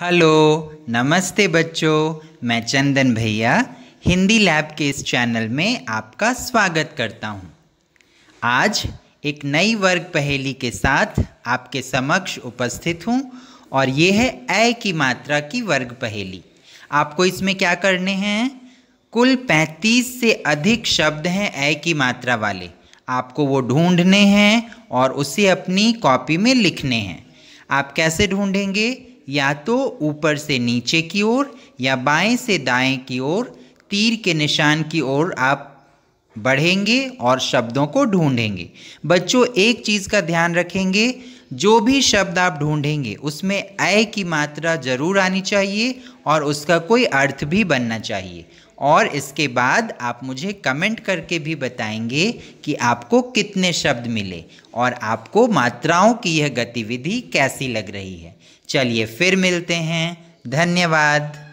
Hello नमस्ते बच्चों मैं चंदन भैया हिंदी लैब के इस चैनल में आपका स्वागत करता हूं। आज एक नई वर्ग पहेली के साथ आपके समक्ष उपस्थित हूं और ये है अय की मात्रा की वर्ग पहेली आपको इसमें क्या करने हैं कुल 35 से अधिक शब्द हैं अय की मात्रा वाले आपको वो ढूंढने हैं और उसे अपनी कॉपी में लिखने हैं आप कैसे ढूंढेंगे या तो ऊपर से नीचे की ओर या बाएं से दाएं की ओर तीर के निशान की ओर आप बढ़ेंगे और शब्दों को ढूंढेंगे बच्चों एक चीज़ का ध्यान रखेंगे जो भी शब्द आप ढूंढेंगे उसमें अय की मात्रा ज़रूर आनी चाहिए और उसका कोई अर्थ भी बनना चाहिए और इसके बाद आप मुझे कमेंट करके भी बताएंगे कि आपको कितने शब्द मिले और आपको मात्राओं की यह गतिविधि कैसी लग रही है चलिए फिर मिलते हैं धन्यवाद